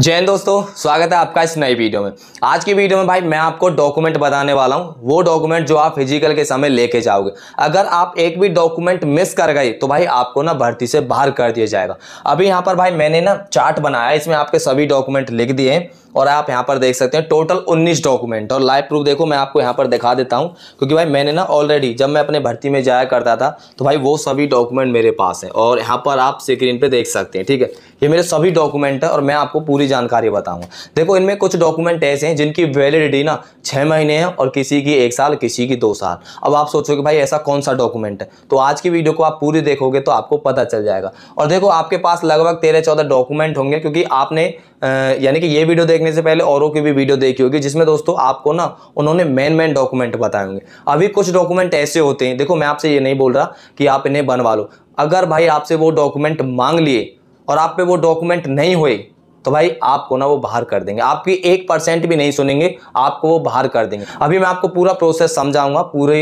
जैन दोस्तों स्वागत है आपका इस नई वीडियो में आज की वीडियो में भाई मैं आपको डॉक्यूमेंट बताने वाला हूँ वो डॉक्यूमेंट जो आप फिजिकल के समय लेके जाओगे अगर आप एक भी डॉक्यूमेंट मिस कर गए तो भाई आपको ना भर्ती से बाहर कर दिया जाएगा अभी यहाँ पर भाई मैंने ना चार्ट बनाया इसमें आपके सभी डॉक्यूमेंट लिख दिए हैं और आप यहाँ पर देख सकते हैं टोटल 19 डॉक्यूमेंट और लाइव प्रूफ देखो मैं आपको यहाँ पर दिखा देता हूँ क्योंकि भाई मैंने ना ऑलरेडी जब मैं अपने भर्ती में जाया करता था तो भाई वो सभी डॉक्यूमेंट मेरे पास है और यहाँ पर आप स्क्रीन पे देख सकते हैं ठीक है ये मेरे सभी डॉक्यूमेंट है और मैं आपको पूरी जानकारी बताऊँगा देखो इनमें कुछ डॉक्यूमेंट ऐसे हैं जिनकी वैलिडिटी ना छः महीने है और किसी की एक साल किसी की दो साल अब आप सोचोगे भाई ऐसा कौन सा डॉक्यूमेंट है तो आज की वीडियो को आप पूरी देखोगे तो आपको पता चल जाएगा और देखो आपके पास लगभग तेरह चौदह डॉक्यूमेंट होंगे क्योंकि आपने यानी कि ये वीडियो देख देखने से पहले औरों की भी वीडियो देखी होगी जिसमें दोस्तों आपको ना उन्होंने मेन मेन डॉक्यूमेंट बताए होंगे अभी कुछ डॉक्यूमेंट ऐसे होते हैं देखो मैं आपसे ये नहीं बोल रहा कि आप इन्हें बनवा लो अगर भाई आपसे वो डॉक्यूमेंट मांग लिए और आप पे वो डॉक्यूमेंट नहीं हुए तो भाई आपको ना वो बाहर कर देंगे आपकी एक परसेंट भी नहीं सुनेंगे आपको वो बाहर कर देंगे अभी मैं आपको पूरा प्रोसेस समझाऊंगा पूरे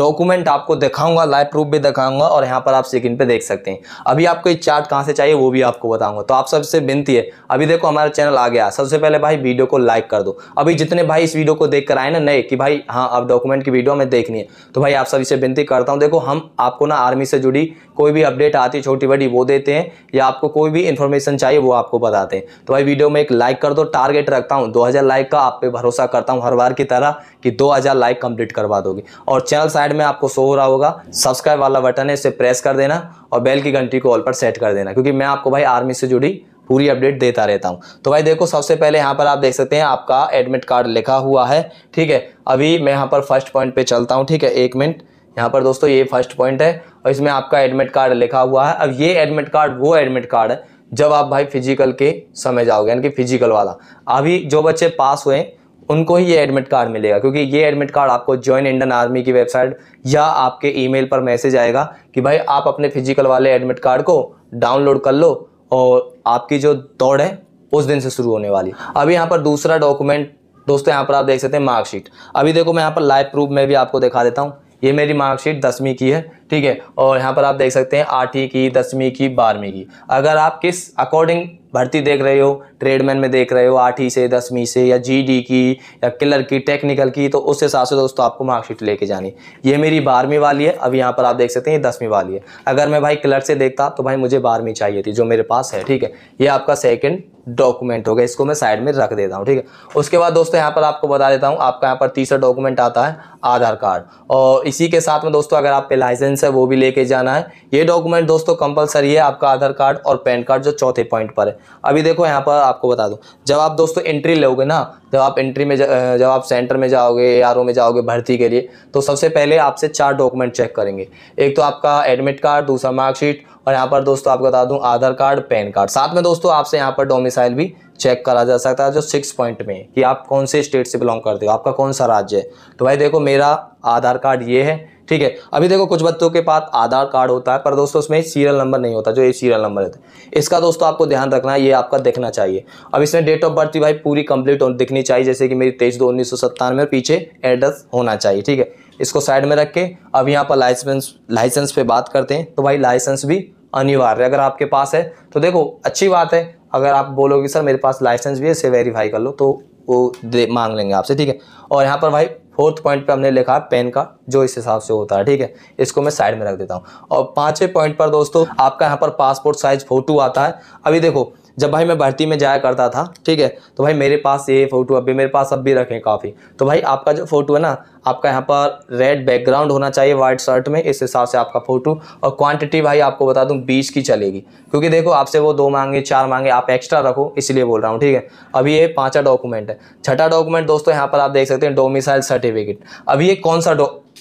डॉक्यूमेंट आपको दिखाऊंगा लाइव प्रूफ भी दिखाऊंगा और यहाँ पर आप स्क्रीन पे देख सकते हैं अभी आपको ये चार्ट कहाँ से चाहिए वो भी आपको बताऊंगा तो आप सबसे विनती है अभी देखो हमारा चैनल आ गया सबसे पहले भाई वीडियो को लाइक कर दो अभी जितने भाई इस वीडियो को देख कर आए ना नए कि भाई हाँ अब डॉक्यूमेंट की वीडियो हमें देखनी है तो भाई आप सभी से विनती करता हूँ देखो हम आपको ना आर्मी से जुड़ी कोई भी अपडेट आती है छोटी बड़ी वो देते हैं या आपको कोई भी इन्फॉर्मेशन चाहिए वो आपको बताते हैं तो भाई वीडियो में एक लाइक कर दो टारगेट रखता हूँ 2000 लाइक का आप पे भरोसा करता हूँ हर बार की तरह कि 2000 लाइक कंप्लीट करवा दोगे और चैनल साइड में आपको शो हो रहा होगा सब्सक्राइब वाला बटन है इसे प्रेस कर देना और बेल की घंटी को ऑल पर सेट कर देना क्योंकि मैं आपको भाई आर्मी से जुड़ी पूरी अपडेट देता रहता हूँ तो भाई देखो सबसे पहले यहाँ पर आप देख सकते हैं आपका एडमिट कार्ड लिखा हुआ है ठीक है अभी मैं यहाँ पर फर्स्ट पॉइंट पे चलता हूँ ठीक है एक मिनट यहाँ पर दोस्तों ये फर्स्ट पॉइंट है और इसमें आपका एडमिट कार्ड लिखा हुआ है अब ये एडमिट कार्ड वो एडमिट कार्ड है जब आप भाई फिजिकल के समय जाओगे यानी कि फिजिकल वाला अभी जो बच्चे पास हुए उनको ही ये एडमिट कार्ड मिलेगा क्योंकि ये एडमिट कार्ड आपको ज्वाइन इंडियन आर्मी की वेबसाइट या आपके ईमेल पर मैसेज आएगा कि भाई आप अपने फिजिकल वाले एडमिट कार्ड को डाउनलोड कर लो और आपकी जो दौड़ है उस दिन से शुरू होने वाली अभी यहाँ पर दूसरा डॉक्यूमेंट दोस्तों यहाँ पर आप देख सकते हैं मार्कशीट अभी देखो मैं यहाँ पर लाइव प्रूफ में भी आपको दिखा देता हूँ ये मेरी मार्कशीट दसवीं की है ठीक है और यहाँ पर आप देख सकते हैं आठवीं की दसवीं की बारहवीं की अगर आप किस अकॉर्डिंग भर्ती देख रहे हो ट्रेडमैन में देख रहे हो आठवीं से दसवीं से या जीडी की या किलर की टेक्निकल की तो उस हिसाब से दोस्तों आपको मार्कशीट लेके जानी ये मेरी बारहवीं वाली है अब यहाँ पर आप देख सकते हैं ये दसवीं वाली है अगर मैं भाई क्लर्क से देखता तो भाई मुझे बारहवीं चाहिए थी जो मेरे पास है ठीक है ये आपका सेकेंड डॉक्यूमेंट होगा इसको मैं साइड में रख देता हूँ ठीक है उसके बाद दोस्तों यहाँ पर आपको बता देता हूँ आपका यहाँ पर तीसरा डॉक्यूमेंट आता है आधार कार्ड और इसी के साथ में दोस्तों अगर आप पे लाइसेंस डॉक्यूमेंट्स है वो भी लेके जाना है ये डॉक्यूमेंट दोस्तों कंपलसरी है आपका आधार कार्ड और पैन कार्ड जो चौथे पॉइंट पर है अभी देखो यहाँ पर आपको बता दूँ जब आप दोस्तों एंट्री लोगे ना जब आप एंट्री में जब आप सेंटर में जाओगे ए में जाओगे भर्ती के लिए तो सबसे पहले आपसे चार डॉक्यूमेंट चेक करेंगे एक तो आपका एडमिट कार्ड दूसरा मार्कशीट और यहाँ पर दोस्तों आपको बता दूँ आधार कार्ड पैन कार्ड साथ में दोस्तों आपसे यहाँ पर डोमिसाइल भी चेक करा जा सकता है जो सिक्स पॉइंट में कि आप कौन से स्टेट से बिलोंग करते हो आपका कौन सा राज्य है तो भाई देखो मेरा आधार कार्ड ये है ठीक है अभी देखो कुछ बच्चों के पास आधार कार्ड होता है पर दोस्तों उसमें सीरियल नंबर नहीं होता जो ये सीरियल नंबर है इसका दोस्तों आपको ध्यान रखना है ये आपका देखना चाहिए अब इसमें डेट ऑफ बर्थ भाई पूरी कंप्लीट दिखनी चाहिए जैसे कि मेरी तेईस दो उन्नीस में पीछे एड्रेस होना चाहिए ठीक है इसको साइड में रख के अब यहाँ पर लाइसेंस लाइसेंस पे बात करते हैं तो भाई लाइसेंस भी अनिवार्य अगर आपके पास है तो देखो अच्छी बात है अगर आप बोलोगे सर मेरे पास लाइसेंस भी है इसे वेरीफाई कर लो तो वो मांग लेंगे आपसे ठीक है और यहाँ पर भाई फोर्थ पॉइंट पे हमने लिखा है पेन का जो इस हिसाब से होता है ठीक है इसको मैं साइड में रख देता हूँ और पांचवे पॉइंट पर दोस्तों आपका यहाँ पर पासपोर्ट साइज फोटो आता है अभी देखो जब भाई मैं भर्ती में जाया करता था ठीक है तो भाई मेरे पास ये फ़ोटो अभी मेरे पास अब भी रखें काफ़ी तो भाई आपका जो फ़ोटो है ना आपका यहाँ पर रेड बैकग्राउंड होना चाहिए वाइट शर्ट में इस हिसाब से आपका फ़ोटो और क्वांटिटी भाई आपको बता दूँ बीस की चलेगी क्योंकि देखो आपसे वो दो मांगे चार मांगे आप एक्स्ट्रा रखो इसलिए बोल रहा हूँ ठीक है अभी ये पाँचा डॉक्यूमेंट है छठा डॉक्यूमेंट दोस्तों यहाँ पर आप देख सकते हैं डोमिसाइल सर्टिफिकेट अभी ये कौन सा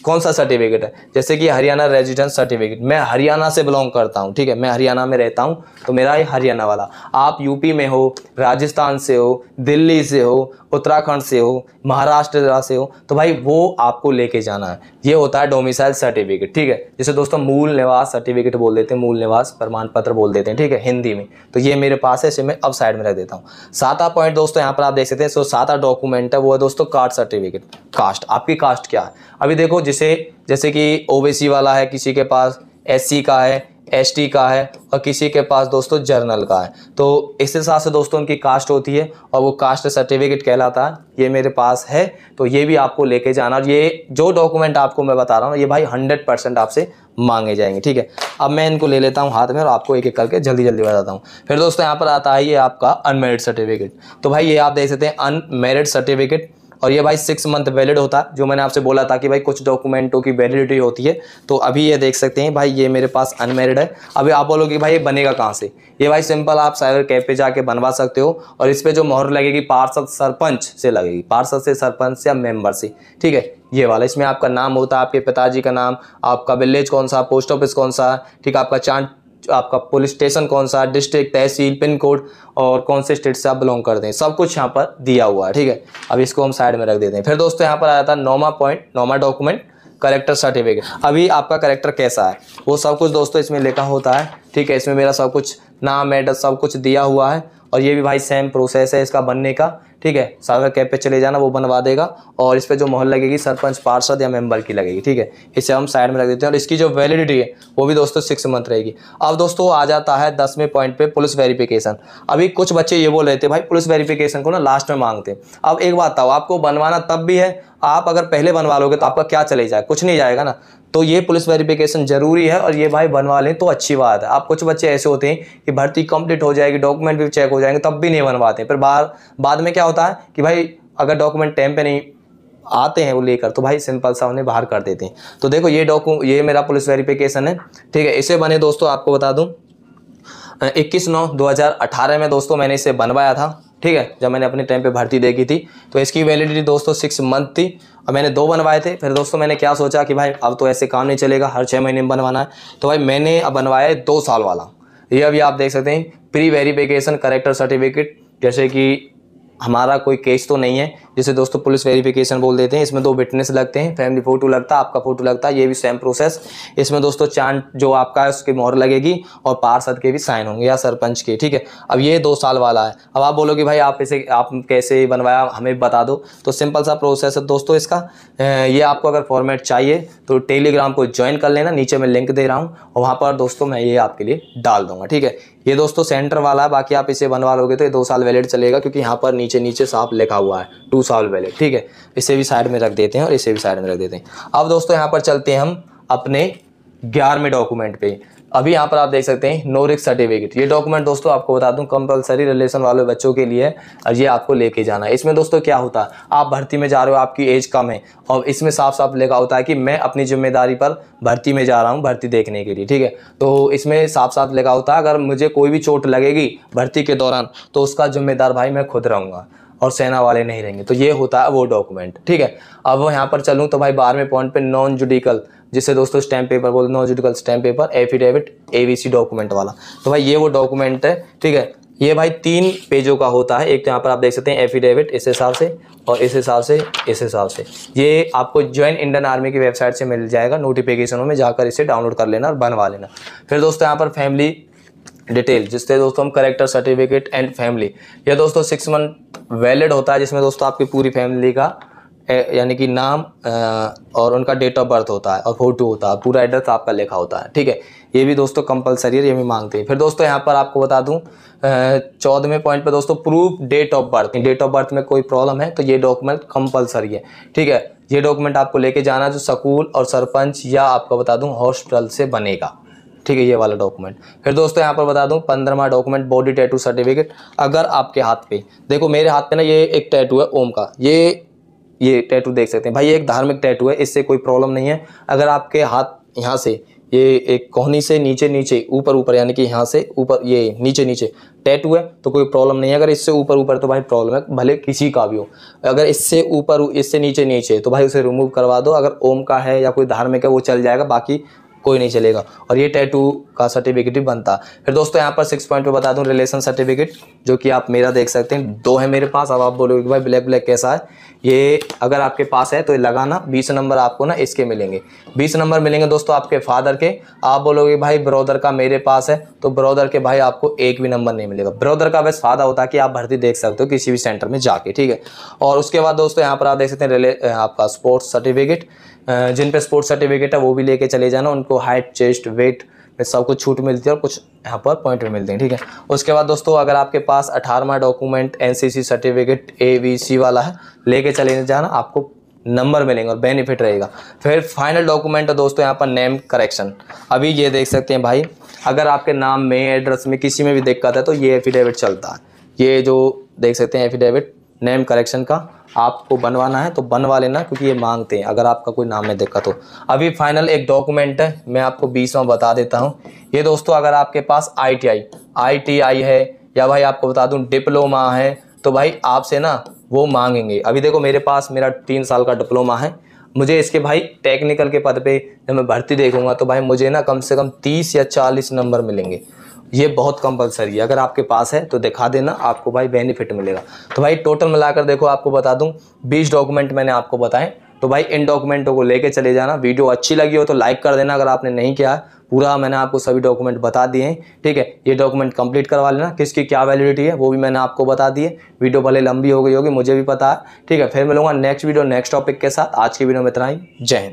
कौन सा सर्टिफिकेट है जैसे कि हरियाणा रेजिडेंस सर्टिफिकेट मैं हरियाणा से बिलोंग करता हूँ ठीक है मैं हरियाणा में रहता हूँ तो मेरा ये हरियाणा वाला आप यूपी में हो राजस्थान से हो दिल्ली से हो उत्तराखंड से हो महाराष्ट्र से हो तो भाई वो आपको लेके जाना है ये होता है डोमिसाइल सर्टिफिकेट ठीक है जैसे दोस्तों मूल निवास सर्टिफिकेट बोल देते हैं मूल निवास प्रमाण पत्र बोल देते हैं ठीक है हिंदी में तो ये मेरे पास है इसे मैं अब साइड में रख देता हूँ सातवां पॉइंट दोस्तों यहाँ पर आप देख सकते हैं सो सातवां डॉक्यूमेंट है वो है दोस्तों कास्ट सर्टिफिकेट कास्ट आपकी कास्ट क्या है अभी देखो जिसे जैसे कि ओबीसी वाला है किसी के पास एससी का है एसटी का है और किसी के पास दोस्तों जर्नल का है तो इस हिसाब से दोस्तों उनकी कास्ट होती है और वो कास्ट सर्टिफिकेट कहलाता है ये मेरे पास है तो ये भी आपको लेके जाना और ये जो डॉक्यूमेंट आपको मैं बता रहा हूँ ये भाई हंड्रेड परसेंट आपसे मांगे जाएंगे ठीक है अब मैं इनको ले लेता हूँ हाथ में और आपको एक एक करके जल्दी जल्दी बताता हूँ फिर दोस्तों यहाँ पर आता है ये आपका अनमेरिड सर्टिफिकेट तो भाई ये आप देख सकते हैं अनमेरिड सर्टिफिकेट और ये भाई सिक्स मंथ वैलिड होता जो मैंने आपसे बोला था कि भाई कुछ डॉक्यूमेंटों की वैलिडिटी होती है तो अभी ये देख सकते हैं भाई ये मेरे पास अनमेरिड है अभी आप बोलोगे भाई ये बनेगा कहाँ से ये भाई सिंपल आप साइबर कैफ पे जाके बनवा सकते हो और इस पर जो मोहर लगेगी पार्षद सरपंच से लगेगी पार्षद से सरपंच या मेम्बर से ठीक है ये वाला इसमें आपका नाम होता है आपके पिताजी का नाम आपका विलेज कौन सा पोस्ट ऑफिस कौन सा ठीक है आपका चांद आपका पुलिस स्टेशन कौन सा डिस्ट्रिक्ट तहसील पिन कोड और कौन से स्टेट से आप बिलोंग करते हैं सब कुछ यहाँ पर दिया हुआ है ठीक है अब इसको हम साइड में रख देते हैं फिर दोस्तों यहाँ पर आया था नोमा पॉइंट नोमा डॉक्यूमेंट करेक्टर सर्टिफिकेट अभी आपका करेक्टर कैसा है वो सब कुछ दोस्तों इसमें लिखा होता है ठीक है इसमें मेरा सब कुछ नाम एड्रेस सब कुछ दिया हुआ है और ये भी भाई सेम प्रोसेस है इसका बनने का ठीक है सागर कैब पे चले जाना वो बनवा देगा और इस पर जो मोहर लगेगी सरपंच पार्षद या मेंबर की लगेगी ठीक है इसे हम साइड में रख देते हैं और इसकी जो वैलिडिटी है वो भी दोस्तों सिक्स मंथ रहेगी अब दोस्तों आ जाता है दसवें पॉइंट पे पुलिस वेरिफिकेशन अभी कुछ बच्चे ये बोल रहे थे भाई पुलिस वेरिफिकेशन को ना लास्ट में मांगते अब एक बात आओ आपको बनवाना तब भी है आप अगर पहले बनवा लोगे तो आपका क्या चले जाए कुछ नहीं जाएगा ना तो ये पुलिस वेरिफिकेशन ज़रूरी है और ये भाई बनवा लें तो अच्छी बात है आप कुछ बच्चे ऐसे होते हैं कि भर्ती कंप्लीट हो जाएगी डॉक्यूमेंट भी चेक हो जाएंगे तब भी नहीं बनवाते फिर बार बाद में क्या होता है कि भाई अगर डॉक्यूमेंट टाइम पे नहीं आते हैं वो लेकर तो भाई सिंपल सा उन्हें बाहर कर देते हैं तो देखो ये डॉक्यू ये मेरा पुलिस वेरिफिकेशन है ठीक है इसे बने दोस्तों आपको बता दूँ इक्कीस नौ दो में दोस्तों मैंने इसे बनवाया था ठीक है जब मैंने अपने टाइम पे भर्ती देखी थी तो इसकी वैलिडिटी दोस्तों सिक्स मंथ थी और मैंने दो बनवाए थे फिर दोस्तों मैंने क्या सोचा कि भाई अब तो ऐसे काम नहीं चलेगा हर छः महीने में बनवाना है तो भाई मैंने अब बनवाया है दो साल वाला ये अभी आप देख सकते हैं प्री वेरीफिकेशन करेक्टर सर्टिफिकेट जैसे कि हमारा कोई केस तो नहीं है जिसे दोस्तों पुलिस वेरिफिकेशन बोल देते हैं इसमें दो विटनेस लगते हैं फैमिली फ़ोटो लगता है आपका फ़ोटो लगता है ये भी सेम प्रोसेस इसमें दोस्तों चांद जो आपका है उसकी मोहर लगेगी और पार्षद के भी साइन होंगे या सरपंच के ठीक है अब ये दो साल वाला है अब आप बोलोगे भाई आप इसे आप कैसे बनवाया हमें बता दो तो सिंपल सा प्रोसेस है दोस्तों इसका ये आपको अगर फॉर्मेट चाहिए तो टेलीग्राम को ज्वाइन कर लेना नीचे मैं लिंक दे रहा हूँ और वहाँ पर दोस्तों मैं ये आपके लिए डाल दूँगा ठीक है ये दोस्तों सेंटर वाला है बाकी आप इसे बनवा लोगे तो ये दो साल वैलिड चलेगा क्योंकि यहाँ पर नीचे नीचे साफ लिखा हुआ है टू साल वैलिड ठीक है इसे भी साइड में रख देते हैं और इसे भी साइड में रख देते हैं अब दोस्तों यहाँ पर चलते हैं हम अपने ग्यारहवें डॉक्यूमेंट पे अभी यहाँ पर आप देख सकते हैं नो रिक्स सर्टिफिकेट ये डॉक्यूमेंट दोस्तों आपको बता दूं कंपलसरी रिलेशन वाले बच्चों के लिए और ये आपको लेके जाना है इसमें दोस्तों क्या होता है आप भर्ती में जा रहे हो आपकी एज कम है और इसमें साफ साफ लिखा होता है कि मैं अपनी जिम्मेदारी पर भर्ती में जा रहा हूँ भर्ती देखने के लिए ठीक है तो इसमें साफ साफ लिखा होता है अगर मुझे कोई भी चोट लगेगी भर्ती के दौरान तो उसका जिम्मेदार भाई मैं खुद रहूँगा और सेना वाले नहीं रहेंगे तो ये होता है वो डॉक्यूमेंट ठीक है अब यहाँ पर चलूँ तो भाई बारहवें पॉइंट पे नॉन जुडिकल जिसे दोस्तों स्टैम्प पेपर बोलते non judicial stamp paper affidavit सी डॉक्यूमेंट वाला तो भाई ये वो डॉक्यूमेंट है ठीक है ये भाई तीन पेजों का होता है एक तो यहाँ पर आप देख सकते हैं एफिडेविट इस हिसाब से और इस हिसाब से इस हिसाब से ये आपको ज्वाइन इंडियन आर्मी की वेबसाइट से मिल जाएगा नोटिफिकेशनों में जाकर इसे डाउनलोड कर लेना और बनवा लेना फिर दोस्तों यहाँ पर फैमिली डिटेल जिससे दोस्तों हम करेक्टर सर्टिफिकेट एंड फैमिली यह दोस्तों सिक्स मंथ वैलिड होता है जिसमें दोस्तों आपकी पूरी फैमिली का यानी कि नाम और उनका डेट ऑफ बर्थ होता है और फोटो होता है पूरा एड्रेस आपका लिखा होता है ठीक है ये भी दोस्तों कंपलसरी है ये भी मांगते हैं फिर दोस्तों यहाँ पर आपको बता दूँ चौदहवें पॉइंट पर दोस्तों proof date of birth date of birth में कोई प्रॉब्लम है तो ये डॉक्यूमेंट कंपलसरी है ठीक है ये डॉक्यूमेंट आपको लेके जाना जो स्कूल और सरपंच या आपको बता दूँ हॉस्पिटल से बनेगा ठीक है ये वाला डॉक्यूमेंट फिर दोस्तों यहाँ पर बता दूँ पंद्रहवा डॉक्यूमेंट बॉडी टैटू सर्टिफिकेट अगर आपके हाथ पे देखो मेरे हाथ पे ना ये एक टैटू है ओम का ये ये टैटू देख सकते हैं भाई ये एक धार्मिक टैटू है इससे कोई प्रॉब्लम नहीं है अगर आपके हाथ यहाँ से ये एक कोहनी से नीचे नीचे ऊपर ऊपर यानी कि यहाँ से ऊपर ये नीचे नीचे टैटू है तो कोई प्रॉब्लम नहीं है अगर इससे ऊपर ऊपर तो भाई प्रॉब्लम है भले किसी का भी हो अगर इससे ऊपर इससे नीचे नीचे तो भाई उसे रिमूव करवा दो अगर ओम का है या कोई धार्मिक है वो चल जाएगा बाकी कोई नहीं चलेगा और ये टैटू का सर्टिफिकेट भी बनता फिर दोस्तों यहाँ पर सिक्स पॉइंट पे बता दूँ रिलेशन सर्टिफिकेट जो कि आप मेरा देख सकते हैं दो है मेरे पास अब आप बोलोगे भाई ब्लैक ब्लैक कैसा है ये अगर आपके पास है तो लगाना बीस नंबर आपको ना इसके मिलेंगे बीस नंबर मिलेंगे दोस्तों आपके फादर के आप बोलोगे भाई ब्रोदर का मेरे पास है तो ब्रोदर के भाई आपको एक भी नंबर नहीं मिलेगा ब्रोदर का वैसे फायदा होता है कि आप भर्ती देख सकते हो किसी भी सेंटर में जाके ठीक है और उसके बाद दोस्तों यहाँ पर आप देख सकते हैं आपका स्पोर्ट्स सर्टिफिकेट जिन पे स्पोर्ट्स सर्टिफिकेट है वो भी लेके चले जाना उनको हाइट चेस्ट वेट में सब कुछ छूट मिलती है और कुछ यहाँ पर पॉइंट भी मिलते हैं ठीक है उसके बाद दोस्तों अगर आपके पास अठारहवा document N certificate A C वाला है लेके चले जाना आपको नंबर मिलेंगे और बेनिफिट रहेगा फिर फाइनल डॉक्यूमेंट है दोस्तों यहाँ पर नेम करेक्शन अभी ये देख सकते हैं भाई अगर आपके नाम में एड्रेस में किसी में भी दिक्कत है तो ये एफिडेविट चलता है ये जो देख सकते हैं एफिडेविट नेम करेक्शन का आपको बनवाना है तो बनवा लेना क्योंकि ये मांगते हैं अगर आपका कोई नाम में दिक्कत हो अभी फाइनल एक डॉक्यूमेंट है मैं आपको बीसवा बता देता हूँ ये दोस्तों अगर आपके पास आईटीआई आईटीआई है या भाई आपको बता दूँ डिप्लोमा है तो भाई आपसे ना वो मांगेंगे अभी देखो मेरे पास मेरा तीन साल का डिप्लोमा है मुझे इसके भाई टेक्निकल के पद पे जब मैं भर्ती देखूंगा तो भाई मुझे ना कम से कम तीस या चालीस नंबर मिलेंगे ये बहुत कंपलसरी है अगर आपके पास है तो दिखा देना आपको भाई बेनिफिट मिलेगा तो भाई टोटल मिलाकर देखो आपको बता दूं 20 डॉक्यूमेंट मैंने आपको बताए तो भाई इन डॉक्यूमेंटों को लेके चले जाना वीडियो अच्छी लगी हो तो लाइक कर देना अगर आपने नहीं किया पूरा मैंने आपको सभी डॉक्यूमेंट बता दिए हैं ठीक है ये डॉक्यूमेंट कंप्लीट करवा लेना किसकी क्या वैलिडिटी है वो भी मैंने आपको बता दी है वीडियो भले लंबी हो गई होगी मुझे भी पता है ठीक है फिर मिलूंगा नेक्स्ट वीडियो नेक्स्ट टॉपिक के साथ आज की वीडियो में इतना ही जय हिंद